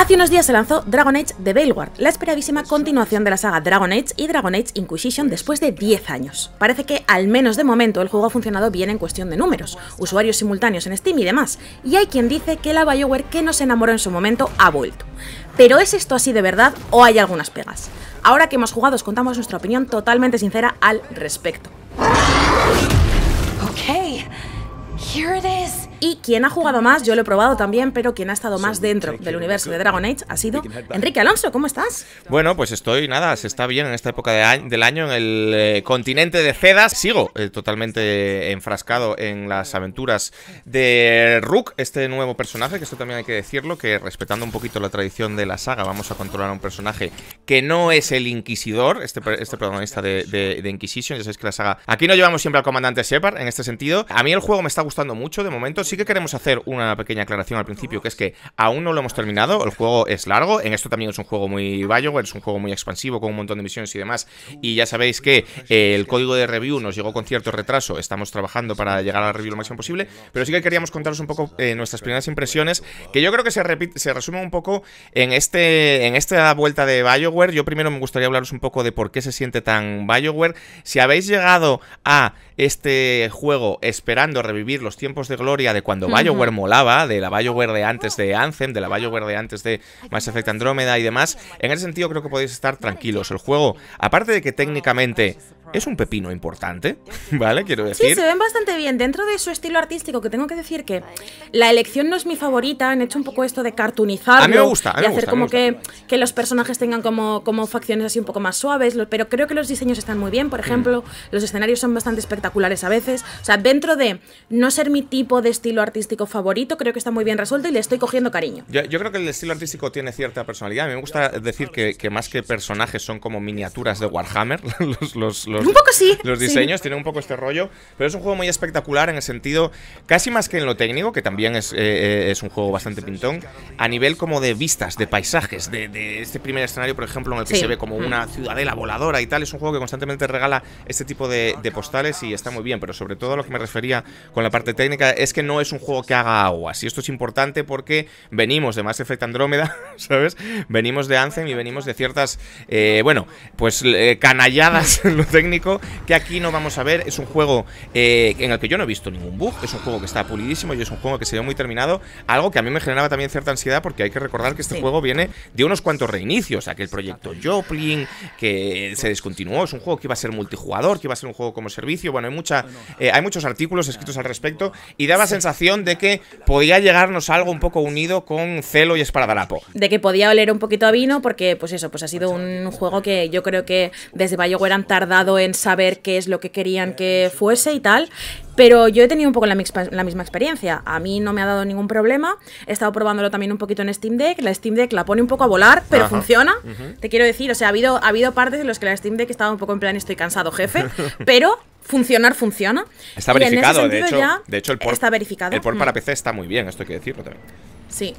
Hace unos días se lanzó Dragon Age The Veilguard, la esperadísima continuación de la saga Dragon Age y Dragon Age Inquisition pues. después de 10 años. Parece que, al menos de momento, el juego ha funcionado bien en cuestión de números, usuarios simultáneos en Steam y demás, y hay quien dice que la BioWare que nos enamoró en su momento ha vuelto. Pero ¿es esto así de verdad o hay algunas pegas? Ahora que hemos jugado os contamos nuestra opinión totalmente sincera al respecto. Okay, here it is. Y quien ha jugado más, yo lo he probado también, pero quien ha estado más dentro del universo de Dragon Age ha sido Enrique Alonso. ¿Cómo estás? Bueno, pues estoy, nada, se está bien en esta época del año en el eh, continente de Cedas. Sigo eh, totalmente enfrascado en las aventuras de Rook, este nuevo personaje, que esto también hay que decirlo, que respetando un poquito la tradición de la saga, vamos a controlar a un personaje que no es el Inquisidor, este, este protagonista de, de Inquisition. Ya sabéis que la saga. Aquí no llevamos siempre al comandante Shepard en este sentido. A mí el juego me está gustando mucho de momento sí que queremos hacer una pequeña aclaración al principio, que es que aún no lo hemos terminado, el juego es largo, en esto también es un juego muy Bioware, es un juego muy expansivo, con un montón de misiones y demás, y ya sabéis que eh, el código de review nos llegó con cierto retraso, estamos trabajando para llegar a la review lo máximo posible, pero sí que queríamos contaros un poco eh, nuestras primeras impresiones, que yo creo que se, se resumen un poco en, este, en esta vuelta de Bioware, yo primero me gustaría hablaros un poco de por qué se siente tan Bioware, si habéis llegado a este juego esperando revivir los tiempos de gloria de cuando Bioware molaba, de la Bioware de antes de Anthem, de la Bioware de antes de Mass Effect Andromeda y demás. En ese sentido creo que podéis estar tranquilos. El juego, aparte de que técnicamente es un pepino importante, ¿vale? Quiero decir. Sí, se ven bastante bien. Dentro de su estilo artístico, que tengo que decir que la elección no es mi favorita, han hecho un poco esto de cartunizar. A mí me gusta, a mí gusta. hacer como que, los personajes tengan como, como facciones así un poco más suaves, pero creo que los diseños están muy bien. Por mm. ejemplo, los escenarios son bastante espectaculares a veces. O sea, dentro de no ser mi tipo de estilo artístico favorito, creo que está muy bien resuelto y le estoy cogiendo cariño. Yo, creo que el estilo artístico tiene cierta personalidad. A mí me gusta decir que, más que personajes son como miniaturas de Warhammer, los un poco sí. Los diseños tienen un poco este rollo, pero es un juego muy espectacular en el sentido, casi más que en lo técnico, que también es, eh, eh, un juego bastante pintón, a nivel como de vistas, de paisajes, de, este primer escenario, por ejemplo, en el que se ve como mm. una ciudadela voladora y tal. Es un juego que constantemente regala este tipo de, postales y está muy bien, pero sobre todo a lo que me refería con la parte técnica es que no es un juego que haga aguas. Y esto es importante porque venimos de Mass Effect Andrómeda, ¿sabes? Venimos de Anthem y venimos de ciertas, eh, bueno, pues canalladas en lo técnico que aquí no vamos a ver. Es un juego eh, en el que yo no he visto ningún bug, es un juego que está pulidísimo y es un juego que se ve muy terminado, algo que a mí me generaba también cierta ansiedad porque hay que recordar que este juego viene de unos cuantos reinicios, aquel proyecto Joplin que se descontinuó, es un juego que iba a ser multijugador, que iba a ser un juego como servicio, bueno, hay, mucha, eh, hay muchos artículos escritos al respecto y daba sensación de que podía llegarnos algo un poco unido con celo y Esparadarapo De que podía oler un poquito a vino porque pues eso, pues ha sido un juego que yo creo que desde mayo han tardado en saber qué es lo que querían que fuese y tal. Pero yo he tenido un poco la, misma experiencia. A mí no me ha dado ningún problema. He estado probándolo también un poquito en Steam Deck. La Steam Deck la pone un poco a volar, pero funciona. Te quiero decir, o sea, ha habido, ha habido partes en los que la Steam Deck estaba un poco en plan estoy cansado, jefe. pero funcionar funciona. Está verificado, de hecho, de el port, está verificado. El port para mm. PC está muy bien, esto hay que decirlo también. Sí.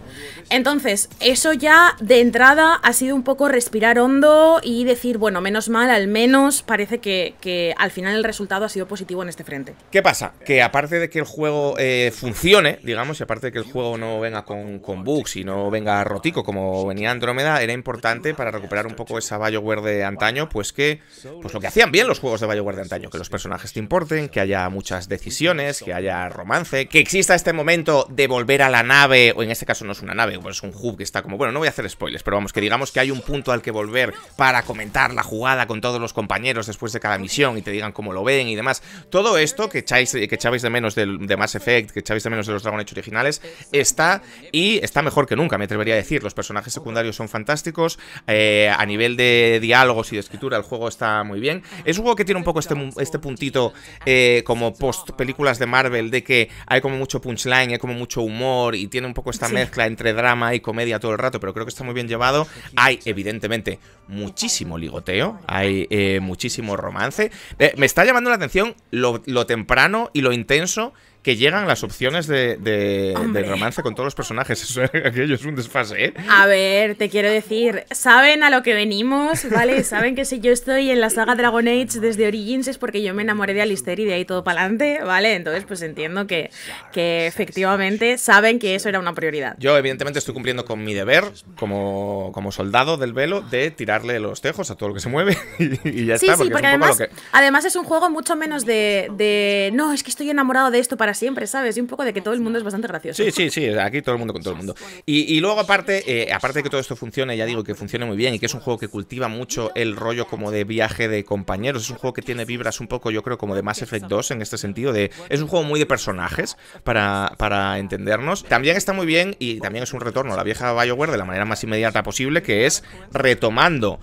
Entonces, eso ya de entrada ha sido un poco respirar hondo y decir, bueno, menos mal, al menos parece que, al final el resultado ha sido positivo en este frente. ¿Qué pasa? Que aparte de que el juego eh, funcione, digamos, y aparte de que el juego no venga con, con bugs y no venga rotico como venía Andrómeda, era importante para recuperar un poco esa Bioware de antaño, pues que, pues lo que hacían bien los juegos de Bioware de antaño, que los personajes te importen, que haya muchas decisiones, que haya romance, que exista este momento de volver a la nave o en este este caso no es una nave, pues es un hub que está como, bueno, no voy a hacer spoilers, pero vamos, que digamos que hay un punto al que volver para comentar la jugada con todos los compañeros después de cada misión y te digan cómo lo ven y demás. Todo esto que echáis, que echabais de menos de Mass Effect, que echáis de menos de los Dragon Age originales, está y está mejor que nunca, me atrevería a decir. Los personajes secundarios son fantásticos, eh, a nivel de diálogos y de escritura el juego está muy bien. Es un juego que tiene un poco este, este puntito eh, como post películas de Marvel, de que hay como mucho punchline, hay como mucho humor y tiene un poco esta mezcla entre drama y comedia todo el rato, pero creo que está muy bien llevado. Hay, evidentemente, muchísimo ligoteo, hay eh, muchísimo romance. Eh, me está llamando la atención lo temprano y lo intenso que llegan las opciones de, romance con todos los personajes. Eso, es un desfase, ¿eh? A ver, te quiero decir, saben a lo que venimos, ¿vale? Saben que si yo estoy en la saga Dragon Age desde Origins es porque yo me enamoré de Alistair y de ahí todo para adelante, ¿vale? Entonces, pues entiendo que, que efectivamente saben que eso era una prioridad. Yo, evidentemente, estoy cumpliendo con mi deber como, soldado del velo de tirarle los tejos a todo lo que se mueve y, ya está. Porque porque además, además es un juego mucho menos de no, es que estoy enamorado de esto para siempre, ¿sabes? Y un poco de que todo el mundo es bastante gracioso. Sí, sí, sí, aquí todo el mundo con todo el mundo. Y, luego aparte, eh, aparte de que todo esto funcione, ya digo que funcione muy bien y que es un juego que cultiva mucho el rollo como de viaje de compañeros, es un juego que tiene vibras un poco, yo creo, como de Mass Effect 2 en este sentido, de es un juego muy de personajes para, para entendernos. También está muy bien y también es un retorno a la vieja BioWare de la manera más inmediata posible, que es retomando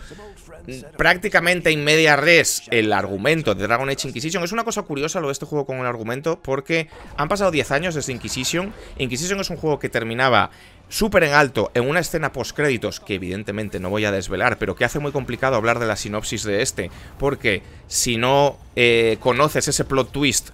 prácticamente en media res el argumento de Dragon Age Inquisition. Es una cosa curiosa lo de este juego con el argumento porque han pasado 10 años desde Inquisition. Inquisition es un juego que terminaba súper en alto en una escena post créditos que evidentemente no voy a desvelar, pero que hace muy complicado hablar de la sinopsis de este, porque si no eh, conoces ese plot twist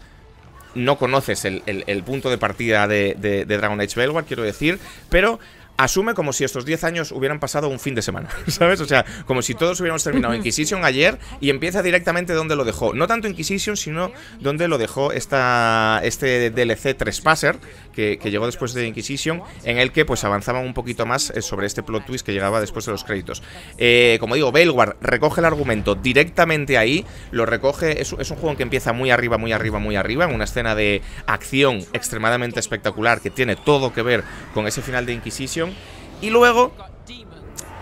no conoces el, punto de partida de, Dragon Age Belwar, quiero decir, pero asume como si estos 10 años hubieran pasado un fin de semana, ¿sabes? O sea, como si todos hubiéramos terminado Inquisition ayer y empieza directamente donde lo dejó. No tanto Inquisition, sino donde lo dejó esta, este DLC Trespasser, que, que llegó después de Inquisition, en el que pues avanzaban un poquito más eh, sobre este plot twist que llegaba después de los créditos. Eh, como digo, Belwar recoge el argumento directamente ahí, lo recoge, es, es un juego que empieza muy arriba, muy arriba, muy arriba, en una escena de acción extremadamente espectacular que tiene todo que ver con ese final de Inquisition, y luego,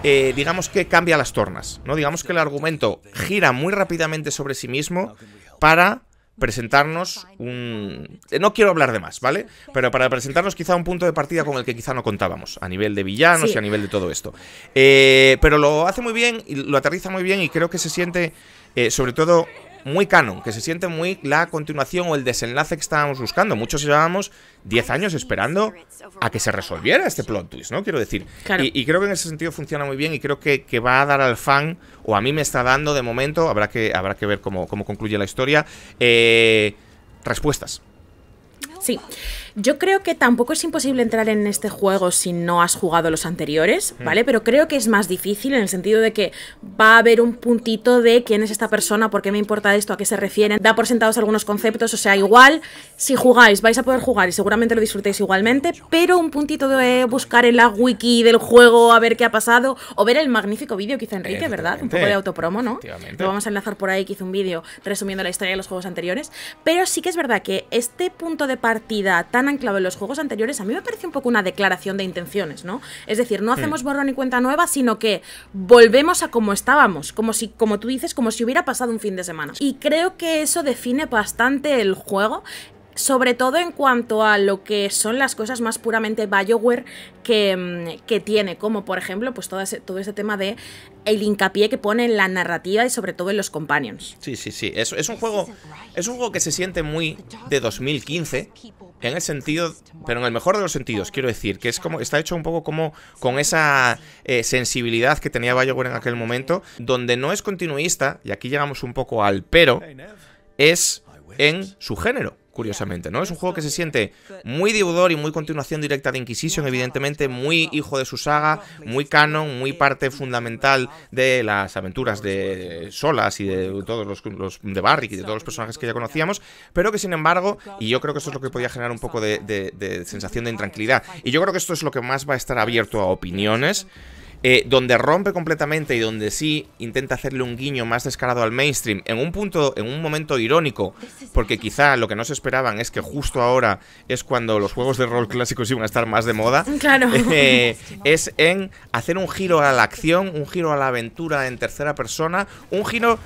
eh, digamos que cambia las tornas, ¿no? Digamos que el argumento gira muy rápidamente sobre sí mismo para presentarnos un... Eh, no quiero hablar de más, ¿vale? Pero para presentarnos quizá un punto de partida con el que quizá no contábamos, a nivel de villanos y a nivel de todo esto. Eh, pero lo hace muy bien, lo aterriza muy bien y creo que se siente, sobre todo, muy canon, que se siente muy la continuación o el desenlace que estábamos buscando. Muchos llevábamos 10 años esperando a que se resolviera este plot twist, ¿no? Quiero decir. Y, creo que en ese sentido funciona muy bien y creo que, que, va a dar al fan, o a mí me está dando de momento, habrá que, habrá que ver cómo, concluye la historia, eh, respuestas. Sí. Yo creo que tampoco es imposible entrar en este juego si no has jugado los anteriores, mm. ¿vale? Pero creo que es más difícil en el sentido de que va a haber un puntito de quién es esta persona, por qué me importa esto, a qué se refieren, da por sentados algunos conceptos, o sea, igual si jugáis vais a poder jugar y seguramente lo disfrutéis igualmente, pero un puntito de buscar en la wiki del juego a ver qué ha pasado o ver el magnífico vídeo que hizo Enrique, ¿verdad? Un poco de autopromo, ¿no? Lo vamos a enlazar por ahí que hizo un vídeo resumiendo la historia de los juegos anteriores, pero sí que es verdad que este punto de partida tan anclado en los juegos anteriores, a mí me parece un poco una declaración de intenciones, ¿no? Es decir, no hmm. hacemos borrón y cuenta nueva, sino que volvemos a como estábamos, como si, como tú dices, como si hubiera pasado un fin de semana. Y creo que eso define bastante el juego sobre todo en cuanto a lo que son las cosas más puramente Bioware que, mm, que tiene, como por ejemplo, pues todo ese, todo ese tema de el hincapié que pone en la narrativa y sobre todo en los companions. Sí, sí, sí. Es, es un juego. Es un juego que se siente muy de 2015. En el sentido. Pero en el mejor de los sentidos, quiero decir. Que es como. Está hecho un poco como con esa eh, sensibilidad que tenía Bioware en aquel momento. Donde no es continuista. Y aquí llegamos un poco al pero. Es en su género curiosamente, ¿no? Es un juego que se siente eh, muy deudor y muy continuación directa de Inquisition, evidentemente, muy hijo de su saga, muy canon, muy eh, parte fundamental de las aventuras de Solas y de todos los, de Barrick y de todos los personajes que ya conocíamos, pero que sin embargo, y yo creo que eso es lo que podía generar un poco de, de sensación de intranquilidad, y yo creo que esto es lo que más va a estar abierto a opiniones. Eh, donde rompe completamente y donde sí intenta hacerle un guiño más descarado al mainstream, en un punto, en un momento irónico, porque quizá lo que no se esperaban es que justo ahora es cuando los juegos de rol clásicos iban a estar más de moda, claro. Eh, es en hacer un giro a la acción, un giro a la aventura en tercera persona, un giro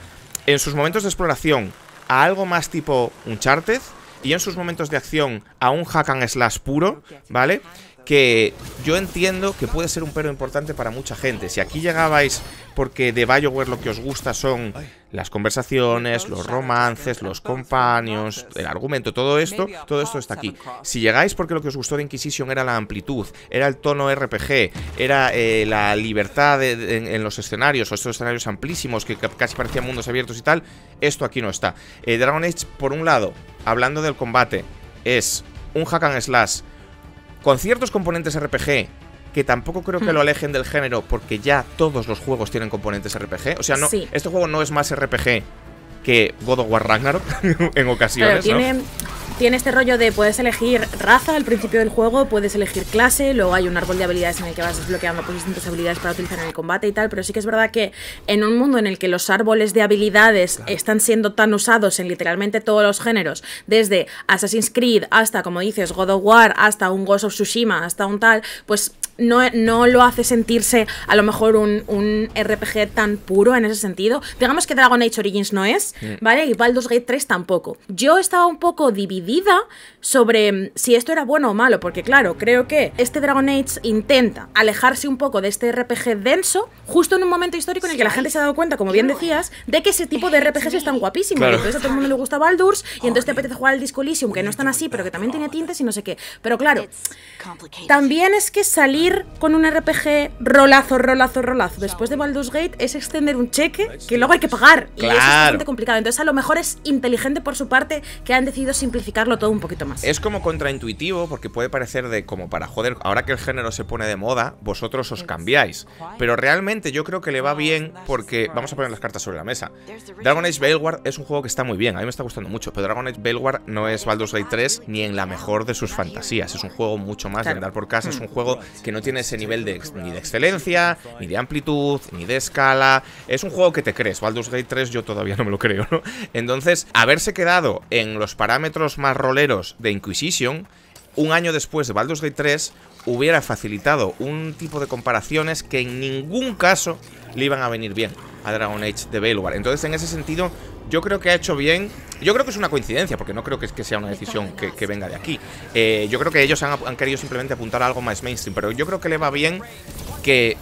en sus momentos de exploración a algo más tipo un chartez y en sus momentos de acción a un hack and slash puro, ¿vale? que yo entiendo que puede ser un pero importante para mucha gente. Si aquí llegabais porque de Bioware lo que os gusta son las conversaciones, los romances, los companions, el argumento, todo esto, todo esto está aquí. Si llegáis porque lo que os gustó de Inquisition era la amplitud, era el tono RPG, era eh, la libertad en, los escenarios, o estos escenarios amplísimos que casi parecían mundos abiertos y tal, esto aquí no está. Eh, Dragon Age, por un lado, hablando del combate, es un hack and slash con ciertos componentes RPG que tampoco creo que hmm. lo alejen del género porque ya todos los juegos tienen componentes RPG. O sea, no, este juego no es más RPG que God of War Ragnarok en ocasiones tiene este rollo de puedes elegir raza al principio del juego, puedes elegir clase, luego hay un árbol de habilidades en el que vas desbloqueando pues, distintas habilidades para utilizar en el combate y tal, pero sí que es verdad que en un mundo en el que los árboles de habilidades están siendo tan usados en literalmente todos los géneros, desde Assassin's Creed hasta, como dices, God of War, hasta un Ghost of Tsushima, hasta un tal, pues no, lo hace sentirse a lo mejor un, un, RPG tan puro en ese sentido. Digamos que Dragon Age Origins no es, mm. ¿vale? Y Baldur's Gate 3 tampoco. Yo estaba un poco dividida sobre mm, si esto era bueno o malo, porque claro, creo que este Dragon Age intenta alejarse un poco de este RPG denso, justo en un momento histórico en el que la gente se ha dado cuenta, como bien decías, de que ese tipo de RPGs están guapísimos. guapísimo Entonces a todo el mundo le gusta Baldur's y entonces te apetece jugar al Disco Elysium, que no es tan así, pero que también tiene tintes y no sé qué. Pero claro, también es que salir con un RPG rolazo, rolazo, rolazo después de Baldur's Gate es extender un cheque que luego hay que pagar. Y es bastante complicado. Entonces, a lo mejor es inteligente por su parte que han decidido simplificarlo todo un poquito más. Es como contraintuitivo porque puede parecer de como para joder, ahora que el género se pone de moda, vosotros os cambiáis. Pero realmente yo creo que le va bien porque vamos a poner las cartas sobre la mesa. Dragon Age Valeward es un juego que está muy bien, a mí me está gustando mucho, pero Dragon Age Valeward no es Baldur's Gate 3 ni en la mejor de sus fantasías. Es un juego mucho más de andar por casa, es un juego que no no tiene ese nivel de, ni de excelencia, ni de amplitud, ni de escala. Es un juego que te crees. Baldur's Gate 3 yo todavía no me lo creo, ¿no? Entonces, haberse quedado en los parámetros más roleros de Inquisition un año después de Baldur's Gate 3 hubiera facilitado un tipo de comparaciones que en ningún caso le iban a venir bien a Dragon Age de Bailwar. Entonces, en ese sentido, yo creo que ha hecho bien. Yo creo que es una coincidencia, porque no creo que, sea una decisión que, venga de aquí. Eh, yo creo que ellos han, han querido simplemente apuntar a algo más mainstream, pero yo creo que le va bien que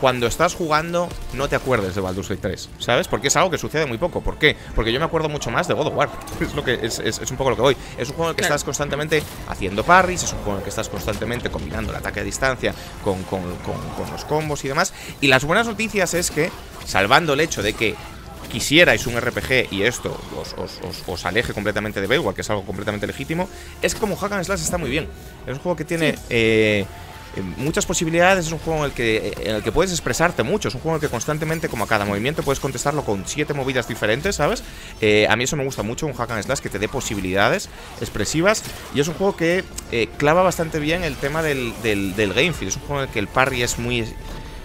cuando estás jugando no te acuerdes de Baldur's Gate 3, ¿sabes? Porque es algo que sucede muy poco. ¿Por qué? Porque yo me acuerdo mucho más de God of War. Es, lo que, es, un poco lo que voy. Es un juego en el que estás constantemente haciendo parries, es un juego en el que estás constantemente combinando el ataque a distancia con, los combos y demás. Y las buenas noticias es que, salvando el hecho de que quisierais un RPG y esto os, aleje completamente de Beowulf, que es algo completamente legítimo, es que como Hack and Slash está muy bien. Es un juego que tiene... Eh, eh, muchas posibilidades, es un juego en el, que, eh, en el que puedes expresarte mucho, es un juego en el que constantemente, como a cada movimiento, puedes contestarlo con siete movidas diferentes, ¿sabes? Eh, a mí eso me gusta mucho, un hack and slash que te dé posibilidades expresivas y es un juego que clava bastante bien el tema del, del, game es un juego en el que el parry es muy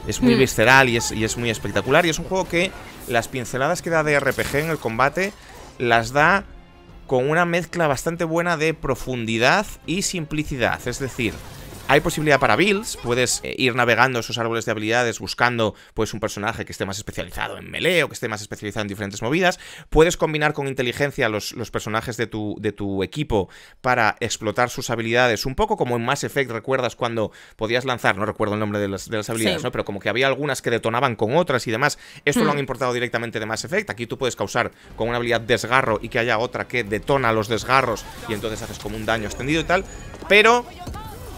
es muy mm. visceral y es, y es, muy espectacular. Y es un juego que las pinceladas que da de RPG en el combate las da con una mezcla bastante buena de profundidad y simplicidad. Es decir, hay posibilidad para builds, puedes eh, ir navegando esos árboles de habilidades buscando pues un personaje que esté más especializado en meleo, que esté más especializado en diferentes movidas. Puedes combinar con inteligencia los, personajes de tu, equipo para explotar sus habilidades, un poco como en Mass Effect, ¿recuerdas cuando podías lanzar? No recuerdo el nombre de las, habilidades, ¿no? Pero como que había algunas que detonaban con otras y demás. Esto lo han mm. importado directamente de Mass Effect. Aquí tú puedes causar con una habilidad desgarro y que haya otra que detona los desgarros y entonces haces como un daño extendido y tal. Pero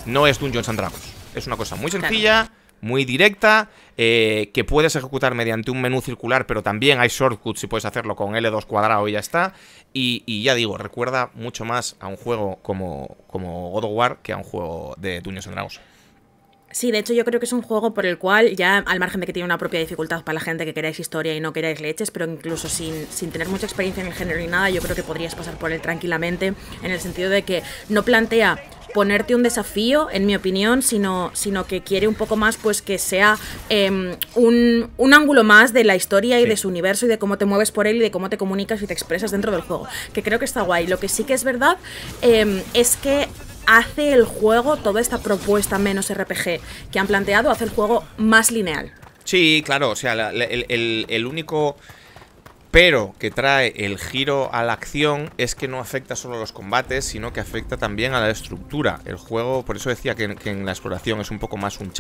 no es Dungeons and Dragons. Es una cosa muy sencilla, muy directa, eh, que puedes ejecutar mediante un menú circular, pero también hay shortcuts si puedes hacerlo con L2 cuadrado y ya está. Y, ya digo, recuerda mucho más a un juego como, como God of War que a un juego de Dungeons and Dragons. Sí, de hecho yo creo que es un juego por el cual ya al margen de que tiene una propia dificultad para la gente que queráis historia y no queráis leches, pero incluso sin, sin tener mucha experiencia en el género ni nada, yo creo que podrías pasar por él tranquilamente en el sentido de que no plantea ponerte un desafío, en mi opinión, sino, sino que quiere un poco más pues que sea em, un, ángulo más de la historia y de su universo y de cómo te mueves por él y de cómo te comunicas y te expresas dentro del juego, que creo que está guay. Lo que sí que es verdad em, es que hace el juego, toda esta propuesta menos RPG que han planteado, hace el juego más lineal. Sí, claro, o sea, el único pero que trae el giro a la acción es que no afecta solo a los combates, sino que afecta también a la estructura. El juego, por eso decía que, en la exploración es un poco más un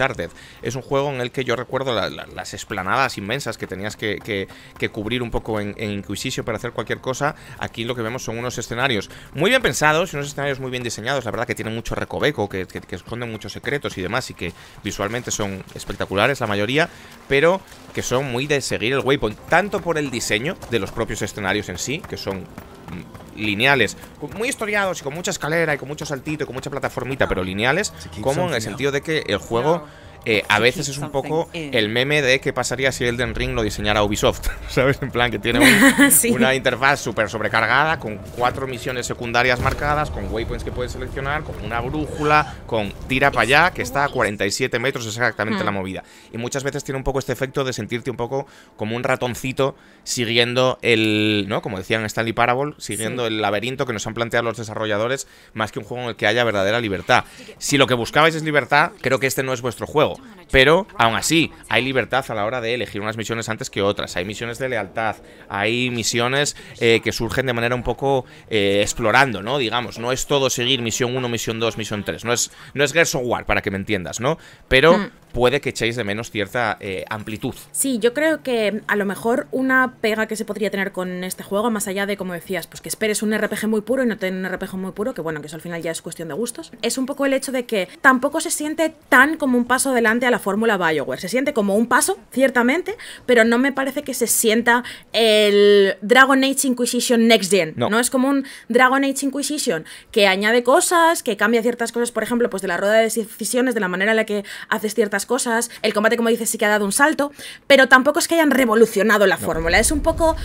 Es un juego en el que yo recuerdo las esplanadas inmensas que tenías que, cubrir un poco en, en, Inquisition para hacer cualquier cosa. Aquí lo que vemos son unos escenarios muy bien pensados y unos escenarios muy bien diseñados. La verdad que tienen mucho recoveco, que, esconden muchos secretos y demás, y que visualmente son espectaculares la mayoría, pero que son muy de seguir el waypoint, tanto por el diseño de los propios escenarios en sí, que son mm, lineales, muy historiados y con mucha escalera y con mucho saltito y con mucha plataformita, pero lineales, como en el sentido de que el juego eh, a veces es un poco el meme de qué pasaría si Elden Ring lo diseñara Ubisoft, ¿sabes? En plan, que tiene una interfaz súper sobrecargada, con cuatro misiones secundarias marcadas, con waypoints que puedes seleccionar, con una brújula, con tira para allá, que está a 47 metros exactamente la hmm. movida. Y muchas veces tiene un poco este efecto de sentirte un poco como un ratoncito siguiendo el, ¿no? Como decían Stanley Parable, siguiendo el laberinto que nos han planteado los desarrolladores, más que un juego en el que haya verdadera libertad. Si lo que buscabais es libertad, creo que este no es vuestro juego pero aún así, hay libertad a la hora de elegir unas misiones antes que otras. Hay misiones de lealtad, hay misiones eh, que surgen de manera un poco eh, explorando, ¿no? Digamos, no es todo seguir misión 1, misión 2, misión 3. No es, no es Gears of War, para que me entiendas, ¿no? Pero hmm puede que echéis de menos cierta eh, amplitud. Sí, yo creo que mm, a lo mejor una pega que se podría tener con este juego, más allá de, como decías, pues que esperes un RPG muy puro y no tener un RPG muy puro, que bueno, que eso al final ya es cuestión de gustos, es un poco el hecho de que tampoco se siente tan como un paso adelante a la fórmula Bioware. Se siente como un paso, ciertamente, pero no me parece que se sienta el Dragon Age Inquisition Next Gen. No, ¿no? es como un Dragon Age Inquisition que añade cosas, que cambia ciertas cosas, por ejemplo, pues de la rueda de decisiones, de la manera en la que haces ciertas cosas. El combate, como dices, sí que ha dado un salto, pero tampoco es que hayan revolucionado la fórmula. Es un poco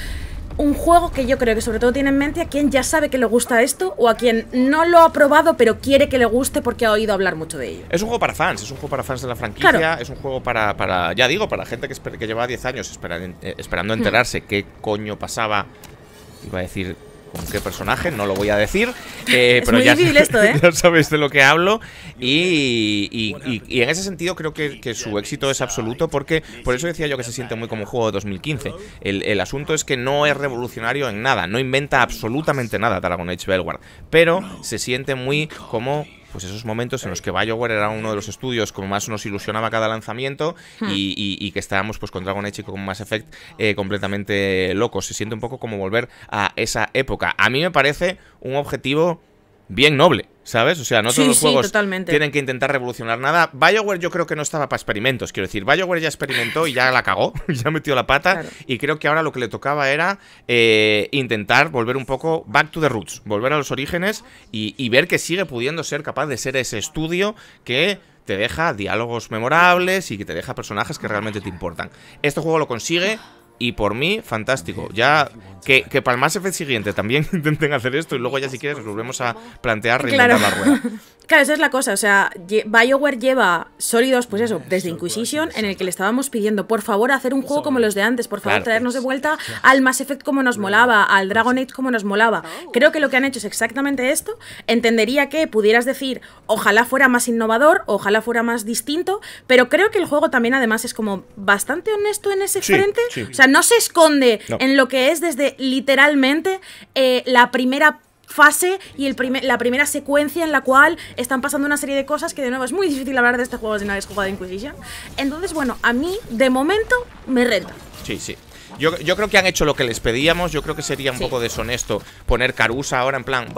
un juego que yo creo que sobre todo tiene en mente a quien ya sabe que le gusta esto o a quien no lo ha probado pero quiere que le guste porque ha oído hablar mucho de ello. Es un juego para fans, es un juego para fans de la franquicia, es un juego para, ya digo, para gente que, que lleva 10 años eh, esperando hmm. enterarse qué coño pasaba, iba a decir qué personaje, no lo voy a decir, eh, pero ¿eh? ya, sabéis de lo que hablo. Y, y, en ese sentido creo que, su éxito es absoluto porque, por eso decía yo que se siente muy como un juego de 2015. El, asunto es que no es revolucionario en nada, no inventa absolutamente nada Dragon Age Belguard. pero se siente muy como pues esos momentos en los que Bioware era uno de los estudios como más nos ilusionaba cada lanzamiento hmm. y, que estábamos pues con Dragon Age y con Mass Effect eh, completamente locos. Se siente un poco como volver a esa época. A mí me parece un objetivo bien noble. ¿Sabes? O sea, no todos los juegos tienen que intentar revolucionar nada. Bioware yo creo que no estaba para experimentos. Quiero decir, Bioware ya experimentó y ya la cagó, ya metió la pata. Y creo que ahora lo que le tocaba era eh, intentar volver un poco back to the roots, volver a los orígenes y, y ver que sigue pudiendo ser capaz de ser ese estudio que te deja diálogos memorables y que te deja personajes que realmente te importan. Este juego lo consigue y por mí, fantástico. Ya que, que para el más siguiente también intenten hacer esto y luego ya si quieres volvemos a plantear reinventar la rueda. Claro, esa es la cosa, o sea, BioWare lleva sólidos, pues eso, desde Inquisition, en el que le estábamos pidiendo, por favor, hacer un juego como los de antes, por favor, traernos de pues, vuelta al Mass Effect como nos molaba, al Dragon Age como nos molaba. Creo que lo que han hecho es exactamente esto. Entendería que pudieras decir, ojalá fuera más innovador, ojalá fuera más distinto, pero creo que el juego también además es como bastante honesto en ese frente. O sea, no se esconde en lo que es desde literalmente eh, la primera fase y el primer, la primera secuencia en la cual están pasando una serie de cosas que de nuevo es muy difícil hablar de este juego si no habéis jugado Inquisition. Entonces, bueno, a mí de momento me renta. Sí, sí. Yo, creo que han hecho lo que les pedíamos. Yo creo que sería un poco deshonesto poner Carusa ahora en plan.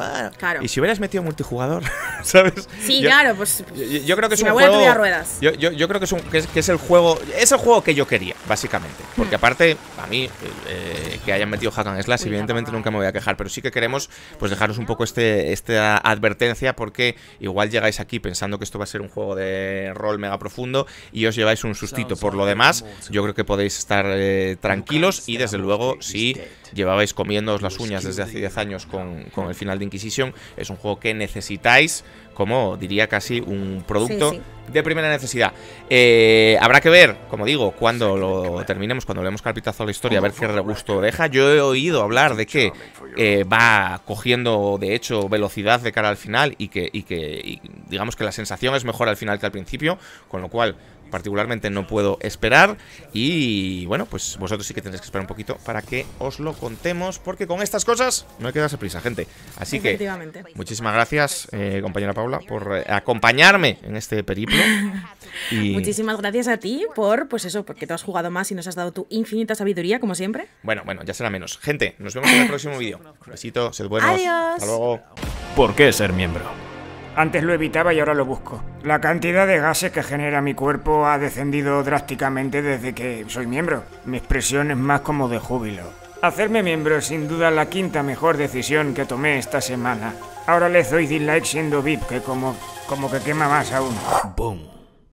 Y si hubieras metido multijugador, ¿sabes? Sí, yo, claro, pues. pues yo, creo que es un juego. Ruedas. Yo, creo que es, un, que es, el juego. Es el juego que yo quería, básicamente. Hmm. Porque aparte, a mí, eh, que hayan metido Hack Slash, evidentemente nunca me voy a quejar. Pero sí que queremos pues dejaros un poco este, esta advertencia. Porque igual llegáis aquí pensando que esto va a ser un juego de rol mega profundo y os lleváis un sustito. Por lo demás, yo creo que podéis estar eh, tranquilos y desde luego si llevabais comiéndoos las uñas desde hace 10 años con, el final de Inquisición es un juego que necesitáis como diría casi un producto de primera necesidad. Eh, habrá que ver, como digo, cuando lo terminemos, cuando leemos carpitazo a la historia, a ver qué regusto deja. Yo he oído hablar de que eh, va cogiendo, de hecho, velocidad de cara al final y que, que digamos que la sensación es mejor al final que al principio, con lo cual particularmente no puedo esperar y bueno, pues vosotros sí que tendréis que esperar un poquito para que os lo contemos porque con estas cosas no hay que darse prisa, gente. Así que muchísimas gracias, eh, compañera Paula, por eh, acompañarme en este periplo. Muchísimas gracias a ti por, pues eso, porque te has jugado más y nos has dado tu infinita sabiduría, como siempre. Bueno, bueno, ya será menos. Gente, nos vemos en el próximo vídeo. Besito, sed buenos. Adiós. Hasta luego. ¿Por qué ser miembro? Antes lo evitaba y ahora lo busco. La cantidad de gases que genera mi cuerpo ha descendido drásticamente desde que soy miembro. Mi expresión es más como de júbilo. Hacerme miembro es sin duda la quinta mejor decisión que tomé esta semana. Ahora les doy dislike siendo VIP, que como, como que quema más aún. Boom.